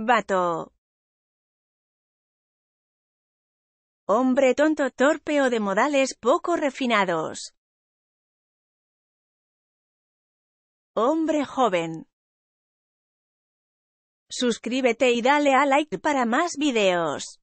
Vato. Hombre tonto, torpe o de modales poco refinados. Hombre joven. Suscríbete y dale a like para más videos.